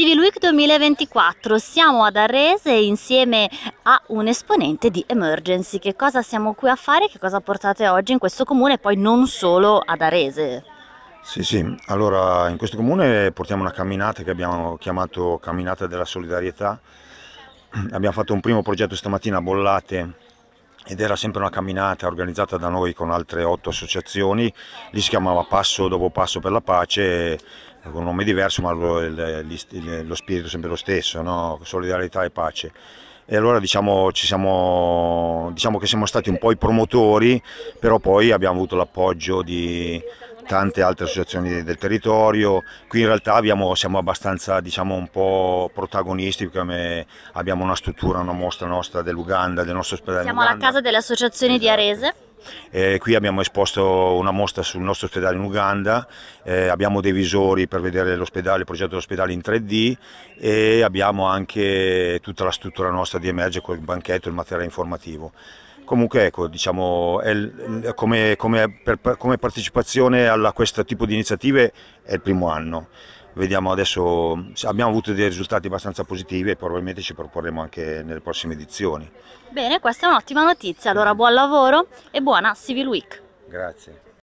Civil Week 2024, siamo ad Arrese insieme a un esponente di Emergency. Che cosa siamo qui a fare? Che cosa portate oggi in questo comune e poi non solo ad Arrese? Sì, sì, allora in questo comune portiamo una camminata che abbiamo chiamato Camminata della Solidarietà. Abbiamo fatto un primo progetto stamattina a Bollate ed era sempre una camminata organizzata da noi con altre otto associazioni, lì si chiamava Passo dopo Passo per la Pace con un nome diverso ma lo, lo spirito è sempre lo stesso, no? solidarietà e pace. E allora diciamo, siamo, diciamo, che siamo stati un po' i promotori, però poi abbiamo avuto l'appoggio di tante altre associazioni del territorio, qui in realtà abbiamo, siamo abbastanza diciamo, un po' protagonisti, come abbiamo una struttura, una mostra nostra dell'Uganda, del nostro ospedale. Siamo alla casa delle associazioni esatto. di Arese. Eh, qui abbiamo esposto una mostra sul nostro ospedale in Uganda, eh, abbiamo dei visori per vedere l'ospedale, il progetto dell'ospedale in 3D e abbiamo anche tutta la struttura nostra di Emerge con il banchetto e il materiale informativo. Comunque ecco, diciamo, il, come, come, per, come partecipazione a questo tipo di iniziative è il primo anno vediamo adesso, abbiamo avuto dei risultati abbastanza positivi e probabilmente ci proporremo anche nelle prossime edizioni. Bene, questa è un'ottima notizia, allora buon lavoro e buona Civil Week. Grazie.